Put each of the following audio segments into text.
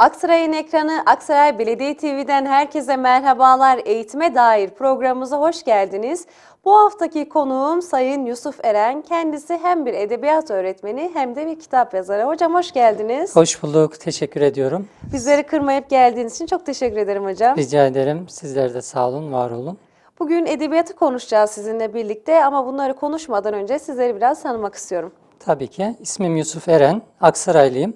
Aksaray'ın ekranı Aksaray Belediye TV'den herkese merhabalar. Eğitime dair programımıza hoş geldiniz. Bu haftaki konuğum Sayın Yusuf Eren. Kendisi hem bir edebiyat öğretmeni hem de bir kitap yazarı. Hocam hoş geldiniz. Hoş bulduk. Teşekkür ediyorum. Bizleri kırmayıp geldiğiniz için çok teşekkür ederim hocam. Rica ederim. Sizler de sağ olun, var olun. Bugün edebiyatı konuşacağız sizinle birlikte ama bunları konuşmadan önce sizleri biraz tanımak istiyorum. Tabii ki. İsmim Yusuf Eren. Aksaraylıyım.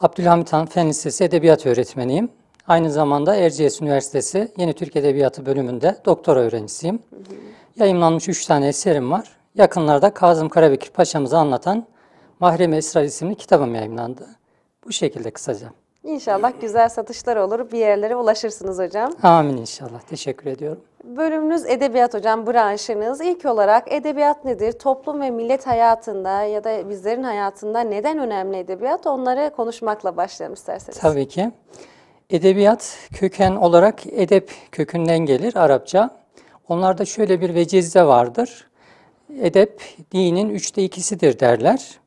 Abdülhamit Han Fen Lisesi Edebiyat Öğretmeniyim. Aynı zamanda Erciyes Üniversitesi Yeni Türk Edebiyatı bölümünde doktora öğrencisiyim. Yayınlanmış üç tane eserim var. Yakınlarda Kazım Karabekir Paşa'mızı anlatan Mahrem Esrar isimli kitabım yayınlandı. Bu şekilde kısaca. İnşallah güzel satışlar olur, bir yerlere ulaşırsınız hocam. Amin inşallah. Teşekkür ediyorum bölümünüz edebiyat hocam, branşınız. İlk olarak edebiyat nedir? Toplum ve millet hayatında ya da bizlerin hayatında neden önemli edebiyat? Onları konuşmakla başlayalım isterseniz. Tabii ki. Edebiyat köken olarak edep kökünden gelir Arapça. Onlarda şöyle bir vecizde vardır. Edep dinin üçte ikisidir derler.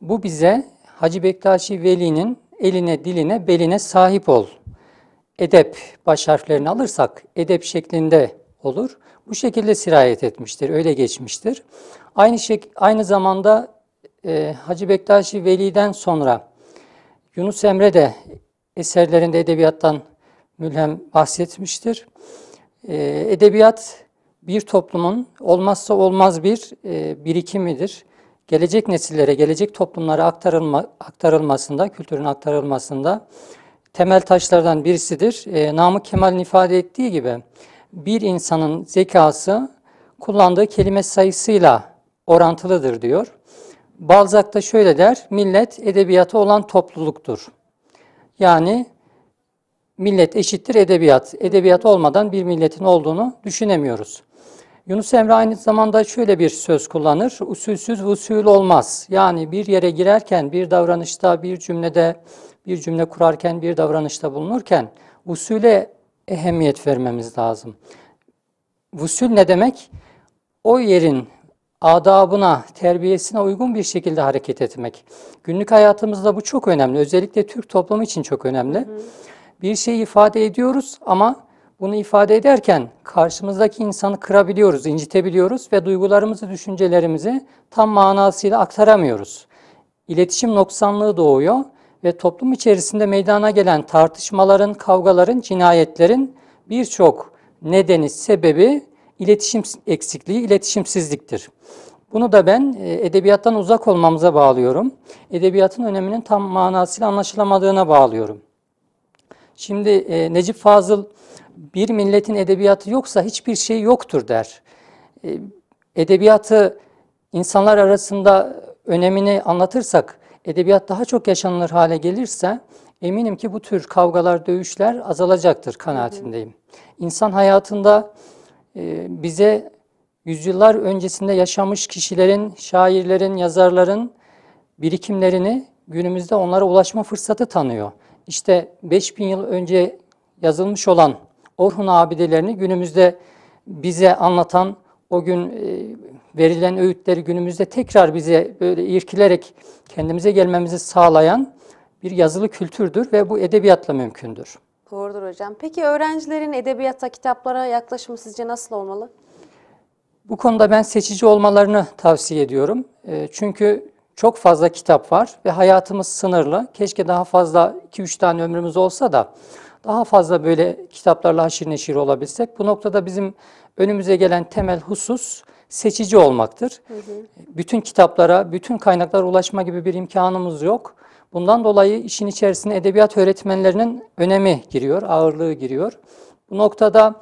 Bu bize Hacı Bektaşi Veli'nin eline, diline, beline sahip ol edep baş harflerini alırsak edep şeklinde olur. Bu şekilde sirayet etmiştir, öyle geçmiştir. Aynı şek aynı zamanda e, Hacı Bektaşi Veli'den sonra Yunus Emre de eserlerinde edebiyattan mülhem bahsetmiştir. E, edebiyat bir toplumun olmazsa olmaz bir e, birikimidir. Gelecek nesillere, gelecek toplumlara aktarılma, aktarılmasında, kültürün aktarılmasında temel taşlardan birisidir. E, Namık Kemal'in ifade ettiği gibi bir insanın zekası kullandığı kelime sayısıyla orantılıdır diyor. Balzac da şöyle der, millet edebiyata olan topluluktur. Yani millet eşittir edebiyat. Edebiyat olmadan bir milletin olduğunu düşünemiyoruz. Yunus Emre aynı zamanda şöyle bir söz kullanır. Usulsüz usul olmaz. Yani bir yere girerken bir davranışta, bir cümlede, bir cümle kurarken, bir davranışta bulunurken usule ehemmiyet vermemiz lazım. Usul ne demek? O yerin adabına, terbiyesine uygun bir şekilde hareket etmek. Günlük hayatımızda bu çok önemli. Özellikle Türk toplumu için çok önemli. Hı Bir şey ifade ediyoruz ama bunu ifade ederken karşımızdaki insanı kırabiliyoruz, incitebiliyoruz ve duygularımızı, düşüncelerimizi tam manasıyla aktaramıyoruz. İletişim noksanlığı doğuyor ve toplum içerisinde meydana gelen tartışmaların, kavgaların, cinayetlerin birçok nedeni, sebebi iletişim eksikliği, iletişimsizliktir. Bunu da ben e, edebiyattan uzak olmamıza bağlıyorum. Edebiyatın öneminin tam manasıyla anlaşılamadığına bağlıyorum. Şimdi e, Necip Fazıl bir milletin edebiyatı yoksa hiçbir şey yoktur der. E, edebiyatı insanlar arasında önemini anlatırsak edebiyat daha çok yaşanılır hale gelirse eminim ki bu tür kavgalar, dövüşler azalacaktır kanaatindeyim. İnsan hayatında e, bize yüzyıllar öncesinde yaşamış kişilerin, şairlerin, yazarların birikimlerini günümüzde onlara ulaşma fırsatı tanıyor. İşte 5000 yıl önce yazılmış olan Orhun abidelerini günümüzde bize anlatan o gün e, verilen öğütleri günümüzde tekrar bize böyle irkilerek kendimize gelmemizi sağlayan bir yazılı kültürdür ve bu edebiyatla mümkündür. Doğrudur hocam. Peki öğrencilerin edebiyata, kitaplara yaklaşımı sizce nasıl olmalı? Bu konuda ben seçici olmalarını tavsiye ediyorum. Ee, çünkü çok fazla kitap var ve hayatımız sınırlı. Keşke daha fazla 2-3 tane ömrümüz olsa da daha fazla böyle kitaplarla haşir neşir olabilsek. Bu noktada bizim önümüze gelen temel husus seçici olmaktır. Hı hı. Bütün kitaplara, bütün kaynaklara ulaşma gibi bir imkanımız yok. Bundan dolayı işin içerisine edebiyat öğretmenlerinin önemi giriyor, ağırlığı giriyor. Bu noktada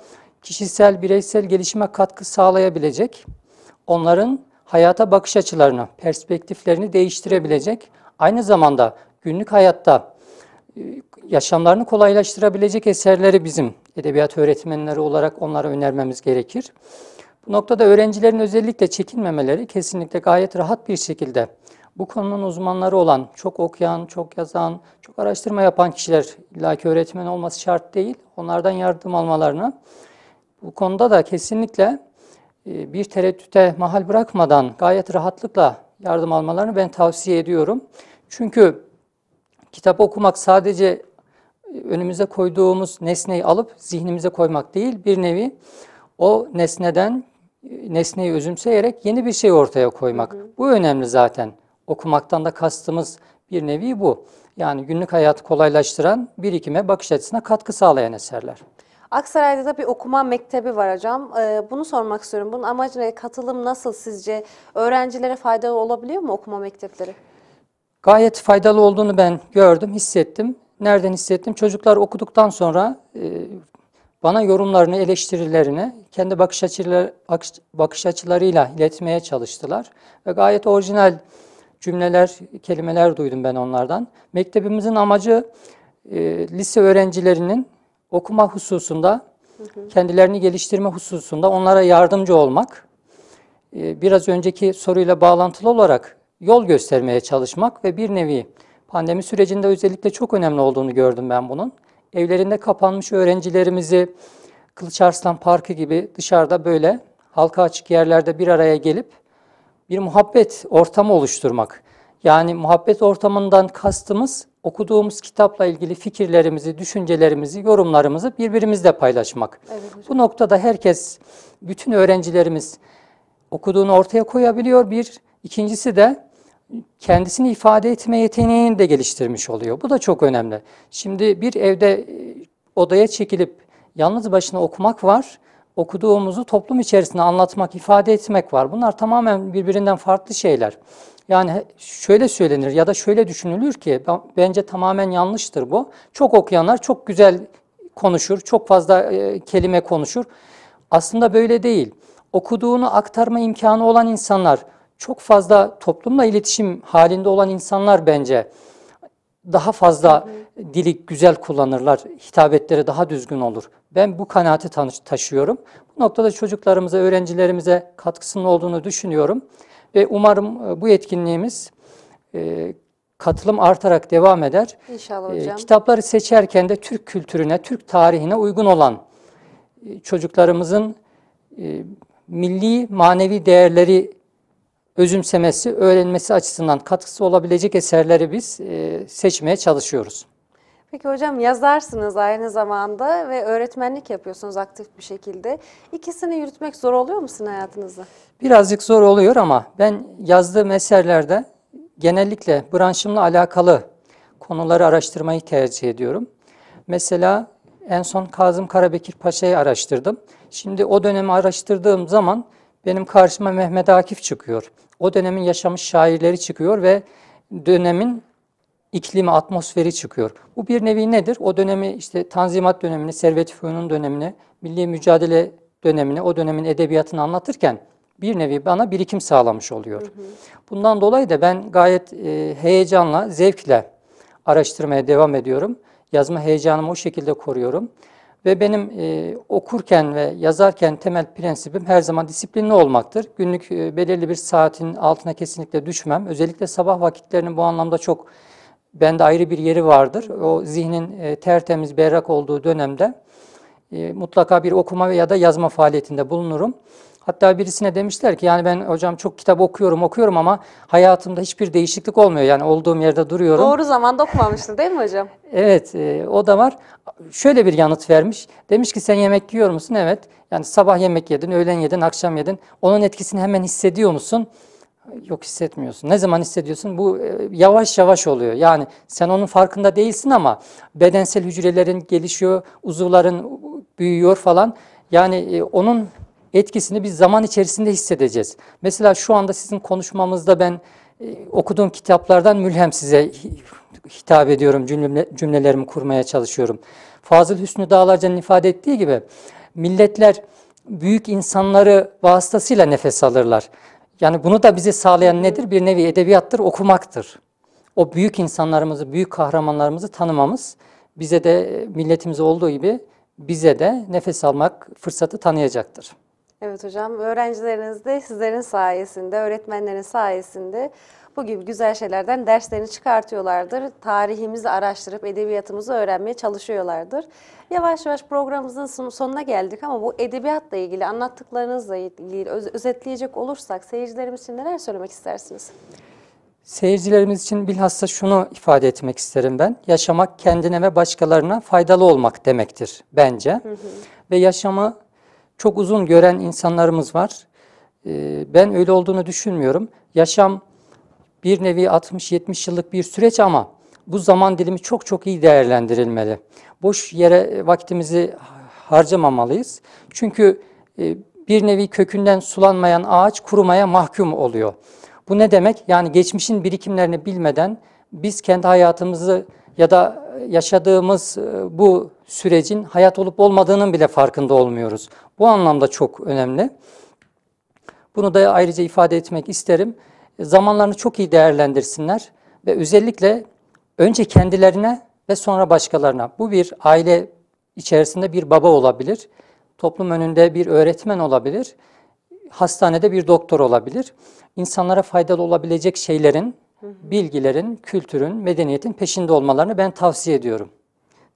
kişisel, bireysel gelişime katkı sağlayabilecek, onların hayata bakış açılarını, perspektiflerini değiştirebilecek, aynı zamanda günlük hayatta e, yaşamlarını kolaylaştırabilecek eserleri bizim edebiyat öğretmenleri olarak onlara önermemiz gerekir. Bu noktada öğrencilerin özellikle çekinmemeleri kesinlikle gayet rahat bir şekilde bu konunun uzmanları olan, çok okuyan, çok yazan, çok araştırma yapan kişiler illaki öğretmen olması şart değil. Onlardan yardım almalarını bu konuda da kesinlikle e, bir tereddüte mahal bırakmadan gayet rahatlıkla yardım almalarını ben tavsiye ediyorum. Çünkü kitap okumak sadece e, önümüze koyduğumuz nesneyi alıp zihnimize koymak değil, bir nevi o nesneden nesneyi özümseyerek yeni bir şey ortaya koymak. Hı hı. Bu önemli zaten. Okumaktan da kastımız bir nevi bu. Yani günlük hayatı kolaylaştıran, birikime, bakış açısına katkı sağlayan eserler. Aksaray'da da bir okuma mektebi var hocam. Ee, bunu sormak istiyorum. Bunun amacı ne? Katılım nasıl sizce? Öğrencilere faydalı olabiliyor mu okuma mektepleri? Gayet faydalı olduğunu ben gördüm, hissettim. Nereden hissettim? Çocuklar okuduktan sonra e, bana yorumlarını, eleştirilerini kendi bakış, açıları, bakış açılarıyla iletmeye çalıştılar. Ve gayet orijinal cümleler, kelimeler duydum ben onlardan. Mektebimizin amacı e, lise öğrencilerinin okuma hususunda, hı hı. kendilerini geliştirme hususunda onlara yardımcı olmak. E, biraz önceki soruyla bağlantılı olarak yol göstermeye çalışmak ve bir nevi pandemi sürecinde özellikle çok önemli olduğunu gördüm ben bunun evlerinde kapanmış öğrencilerimizi Kılıç Arslan Parkı gibi dışarıda böyle halka açık yerlerde bir araya gelip bir muhabbet ortamı oluşturmak. Yani muhabbet ortamından kastımız okuduğumuz kitapla ilgili fikirlerimizi, düşüncelerimizi, yorumlarımızı birbirimizle paylaşmak. Evet, Bu noktada herkes, bütün öğrencilerimiz okuduğunu ortaya koyabiliyor. Bir, ikincisi de kendisini ifade etme yeteneğini de geliştirmiş oluyor. Bu da çok önemli. Şimdi bir evde e, odaya çekilip yalnız başına okumak var, okuduğumuzu toplum içerisinde anlatmak, ifade etmek var. Bunlar tamamen birbirinden farklı şeyler. Yani şöyle söylenir ya da şöyle düşünülür ki bence tamamen yanlıştır bu. Çok okuyanlar çok güzel konuşur, çok fazla e, kelime konuşur. Aslında böyle değil. Okuduğunu aktarma imkanı olan insanlar çok fazla toplumla iletişim halinde olan insanlar bence daha fazla hı hı. dili güzel kullanırlar, hitabetleri daha düzgün olur. Ben bu kanaati taşıyorum. Bu noktada çocuklarımıza, öğrencilerimize katkısının olduğunu düşünüyorum. Ve umarım e, bu etkinliğimiz e, katılım artarak devam eder. İnşallah e, hocam. E, kitapları seçerken de Türk kültürüne, Türk tarihine uygun olan e, çocuklarımızın e, milli manevi değerleri özümsemesi, öğrenmesi açısından katkısı olabilecek eserleri biz e, seçmeye çalışıyoruz. Peki hocam yazarsınız aynı zamanda ve öğretmenlik yapıyorsunuz aktif bir şekilde. İkisini yürütmek zor oluyor mu sizin hayatınızda? Birazcık zor oluyor ama ben yazdığım eserlerde genellikle branşımla alakalı konuları araştırmayı tercih ediyorum. Mesela en son Kazım Karabekir Paşa'yı araştırdım. Şimdi o dönemi araştırdığım zaman benim karşıma Mehmet Akif çıkıyor o dönemin yaşamış şairleri çıkıyor ve dönemin iklimi, atmosferi çıkıyor. Bu bir nevi nedir? O dönemi işte Tanzimat dönemini, Servet-i Fünun dönemini, milli mücadele dönemini, o dönemin edebiyatını anlatırken bir nevi bana birikim sağlamış oluyor. Hı hı. Bundan dolayı da ben gayet e, heyecanla, zevkle araştırmaya devam ediyorum. Yazma heyecanımı o şekilde koruyorum. Ve benim e, okurken ve yazarken temel prensibim her zaman disiplinli olmaktır. Günlük e, belirli bir saatin altına kesinlikle düşmem. Özellikle sabah vakitlerinin bu anlamda çok bende ayrı bir yeri vardır. O zihnin e, tertemiz, berrak olduğu dönemde e, mutlaka bir okuma ya da yazma faaliyetinde bulunurum. Hatta birisine demişler ki yani ben hocam çok kitap okuyorum okuyorum ama hayatımda hiçbir değişiklik olmuyor. Yani olduğum yerde duruyorum. Doğru zamanda okumamıştı değil mi hocam? evet e, o da var. Şöyle bir yanıt vermiş. Demiş ki sen yemek yiyor musun? Evet. Yani sabah yemek yedin, öğlen yedin, akşam yedin. Onun etkisini hemen hissediyor musun? Yok hissetmiyorsun. Ne zaman hissediyorsun? Bu e, yavaş yavaş oluyor. Yani sen onun farkında değilsin ama bedensel hücrelerin gelişiyor, uzuvların büyüyor falan. Yani e, onun etkisini biz zaman içerisinde hissedeceğiz. Mesela şu anda sizin konuşmamızda ben e, okuduğum kitaplardan mülhem size hitap ediyorum, cümle, cümlelerimi kurmaya çalışıyorum. Fazıl Hüsnü Dağlarca'nın ifade ettiği gibi milletler büyük insanları vasıtasıyla nefes alırlar. Yani bunu da bize sağlayan nedir? Bir nevi edebiyattır, okumaktır. O büyük insanlarımızı, büyük kahramanlarımızı tanımamız bize de milletimiz olduğu gibi bize de nefes almak fırsatı tanıyacaktır. Evet hocam, öğrencileriniz de sizlerin sayesinde, öğretmenlerin sayesinde bu gibi güzel şeylerden derslerini çıkartıyorlardır. Tarihimizi araştırıp edebiyatımızı öğrenmeye çalışıyorlardır. Yavaş yavaş programımızın sonuna geldik ama bu edebiyatla ilgili anlattıklarınızla ilgili öz özetleyecek olursak seyircilerimiz için neler söylemek istersiniz? Seyircilerimiz için bilhassa şunu ifade etmek isterim ben. Yaşamak kendine ve başkalarına faydalı olmak demektir bence. Hı hı. Ve yaşamı çok uzun gören insanlarımız var. Ee, ben öyle olduğunu düşünmüyorum. Yaşam bir nevi 60-70 yıllık bir süreç ama bu zaman dilimi çok çok iyi değerlendirilmeli. Boş yere vaktimizi harcamamalıyız. Çünkü e, bir nevi kökünden sulanmayan ağaç kurumaya mahkum oluyor. Bu ne demek? Yani geçmişin birikimlerini bilmeden biz kendi hayatımızı ya da yaşadığımız e, bu sürecin hayat olup olmadığının bile farkında olmuyoruz. Bu anlamda çok önemli. Bunu da ayrıca ifade etmek isterim. E, zamanlarını çok iyi değerlendirsinler ve özellikle önce kendilerine ve sonra başkalarına. Bu bir aile içerisinde bir baba olabilir, toplum önünde bir öğretmen olabilir, hastanede bir doktor olabilir. İnsanlara faydalı olabilecek şeylerin bilgilerin, kültürün, medeniyetin peşinde olmalarını ben tavsiye ediyorum.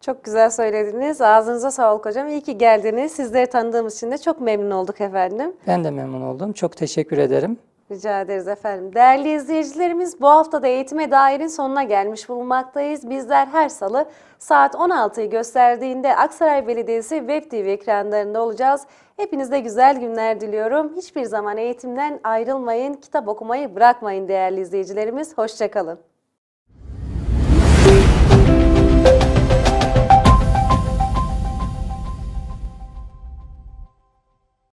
Çok güzel söylediniz. Ağzınıza sağlık hocam. İyi ki geldiniz. Sizleri tanıdığımız için de çok memnun olduk efendim. Ben de memnun oldum. Çok teşekkür ederim. Rica ederiz efendim. Değerli izleyicilerimiz bu hafta da eğitime dairin sonuna gelmiş bulunmaktayız. Bizler her salı saat 16'yı gösterdiğinde Aksaray Belediyesi Web TV ekranlarında olacağız. Hepinize güzel günler diliyorum. Hiçbir zaman eğitimden ayrılmayın, kitap okumayı bırakmayın değerli izleyicilerimiz. Hoşçakalın.